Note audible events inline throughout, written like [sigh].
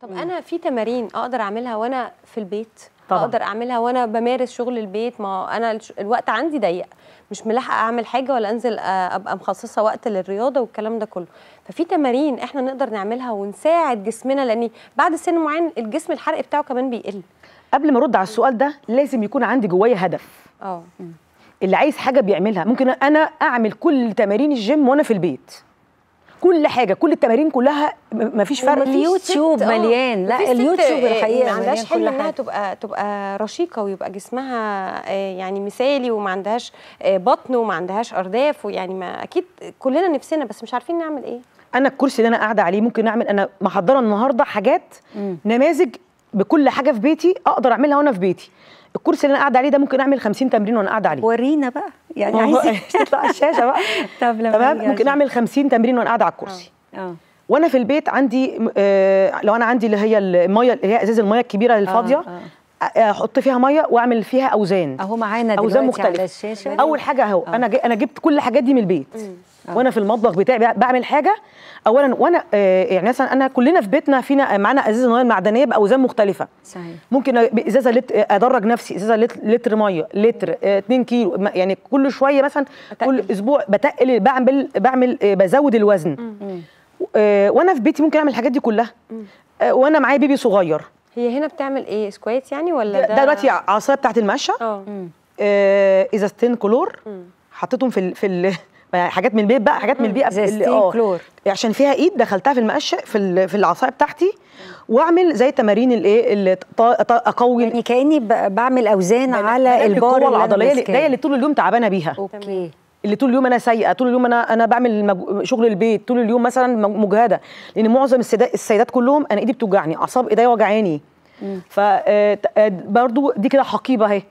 طب انا في تمارين اقدر اعملها وانا في البيت طبعا. اقدر اعملها وانا بمارس شغل البيت ما انا الوقت عندي ضيق مش ملاحقه اعمل حاجه ولا انزل ابقى مخصصه وقت للرياضه والكلام ده كله ففي تمارين احنا نقدر نعملها ونساعد جسمنا لان بعد سن معين الجسم الحرق بتاعه كمان بيقل قبل ما ارد على السؤال ده لازم يكون عندي جوايا هدف اه اللي عايز حاجه بيعملها ممكن انا اعمل كل تمارين الجيم وانا في البيت كل حاجه كل التمارين كلها مفيش فرق اليوتيوب آه، مليان لا اليوتيوب آه، الحقيقه ما عندهاش حل انها تبقى تبقى رشيقه ويبقى جسمها آه، يعني مثالي وما عندهاش بطن وما عندهاش ارداف ويعني ما اكيد كلنا نفسنا بس مش عارفين نعمل ايه انا الكرسي اللي انا قاعده عليه ممكن اعمل انا محضره النهارده حاجات مم. نماذج بكل حاجه في بيتي اقدر اعملها وانا في بيتي الكرسي اللي انا قاعده عليه ده ممكن اعمل 50 تمرين وانا قاعده عليه ورينا بقى يعني عايز [laughs] تطلع الشاشه بقى [laughs] طب لما تمام ممكن اعمل 50 تمرين وانا قاعده على الكرسي آه،, اه وانا في البيت عندي آه لو انا عندي اللي هي الميه اللي هي ازاز الميه الكبيره آه، الفاضيه آه. احط فيها ميه واعمل فيها اوزان اهو معانا دلوقتي اوزان مختلفه على الشاشه اول حاجه اهو انا انا جبت كل الحاجات دي من البيت آه. وانا في المطبخ بتاعي بعمل حاجه اولا وانا آه، يعني مثلا انا كلنا في بيتنا فينا معانا ازازه ميه معدنيه باوزان مختلفه صحيح ممكن ازازه ادرج نفسي ازازه لتر ميه لتر 2 آه، كيلو يعني كل شويه مثلا كل اسبوع بتقل بعمل بعمل بزود الوزن وانا في بيتي ممكن اعمل الحاجات دي كلها وانا معايا بيبي صغير هي هنا بتعمل ايه سكويت يعني ولا ده ده دلوقتي عصايه بتاعت المشه اه ازازتين كلور حطيتهم في الـ في الـ [laughs] حاجات من البيت بقى حاجات من البيئه زي آه، كلور عشان فيها ايد دخلتها في المقشه في في العصايه بتاعتي واعمل زي تمارين الايه اللي اقوي يعني كاني بعمل اوزان على البار العضليه اللي, اللي طول اليوم تعبانه بيها اوكي اللي طول اليوم انا سايقه طول اليوم انا انا بعمل شغل البيت طول اليوم مثلا مجهده لان معظم السيدات السيدات كلهم انا ايدي بتوجعني اعصاب ايدي وجعاني ف آه، آه، دي كده حقيبه اهي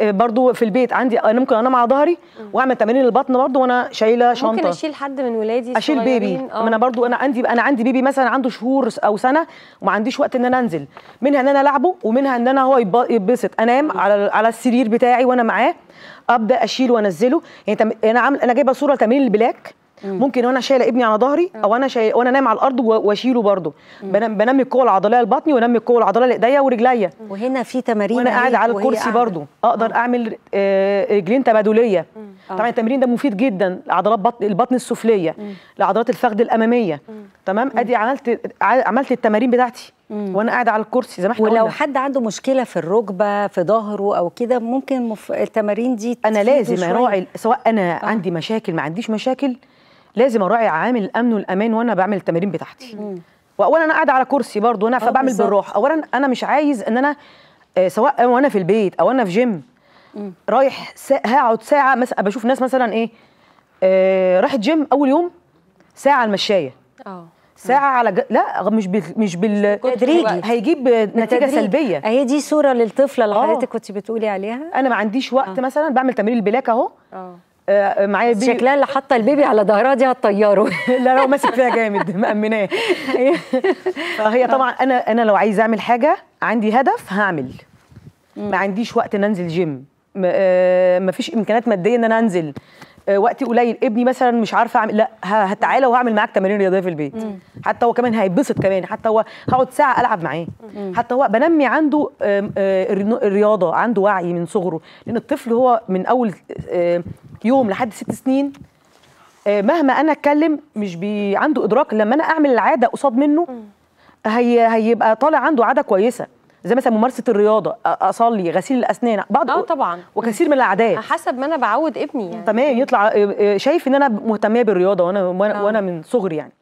برضه في البيت عندي انا ممكن انام على ظهري واعمل تمارين البطن برضه وانا شايله شنطه ممكن اشيل حد من ولادي اشيل بيبي أوه. انا برضه انا عندي انا عندي بيبي مثلا عنده شهور او سنه وما عنديش وقت ان انا انزل منها ان انا العبه ومنها ان انا هو يتبسط انام على على السرير بتاعي وانا معاه ابدا اشيله وانزله يعني انا عامل انا جايبه صوره لتمرين البلاك ممكن وانا شايله ابني على ظهري او انا شايل وانا نايم على الارض واشيله برضه بنمي القوه العضليه لبطني ونمي القوه العضليه لايديا ورجليا وهنا في تمارين وانا قاعد على الكرسي برضه اقدر آه. اعمل آه، رجلين تبادليه آه. طبعا التمرين ده مفيد جدا لعضلات بطن البطن السفليه لعضلات الفخذ الاماميه تمام ادي عملت عملت التمارين بتاعتي مم. وانا قاعد على الكرسي زي ما احنا ولو قلنا. حد عنده مشكله في الركبه في ظهره او كده ممكن مف... التمارين دي انا لازم اراعي سواء انا آه. عندي مشاكل ما عنديش مشاكل لازم اراعي عامل الامن والامان وانا بعمل التمارين بتاعتي واولا انا قاعده على كرسي برضه انا اه، فبعمل بالراحه اولا انا مش عايز ان انا آه، سواء وانا في البيت او انا في جيم رايح هقعد ساعه مثلا بشوف ناس مثلا ايه راح راحت جيم اول يوم ساعه على المشايه اه ساعه على ج... لا مش بال... مش بال تدريجي هيجيب نتيجه بالتدريج. سلبيه اهي دي صوره للطفله اللي اه. حضرتك كنت بتقولي عليها انا ما عنديش وقت أوه. مثلا بعمل تمرين البلاك اهو آه، معايا بيبي شكلها اللي حاطه البيبي على ظهرها دي هتطيره لا لو ماسك فيها جامد مأمناه فهي طبعا [laughs] انا انا لو عايزه اعمل حاجه عندي هدف هعمل ما عنديش وقت ان انزل جيم آه، ما فيش امكانيات ماديه ان انا انزل آه، وقتي قليل ابني مثلا مش عارفه اعمل لا هتعالى وهعمل معاك تمارين رياضيه في البيت حتى هو كمان هيتبسط كمان حتى هو هقعد ساعه العب معاه حتى هو بنمي عنده الرياضه عنده وعي من صغره لان الطفل هو من اول يوم لحد ست سنين آه، مهما انا اتكلم مش بي عنده ادراك لما انا اعمل العاده قصاد منه هي هيبقى طالع عنده عاده كويسه زي مثلا ممارسه الرياضه اصلي غسيل الاسنان بعض اه طبعا وكثير من العادات حسب ما انا بعود ابني يعني تمام يطلع آه، آه، شايف ان انا مهتميه بالرياضه وانا وانا, وأنا من صغري يعني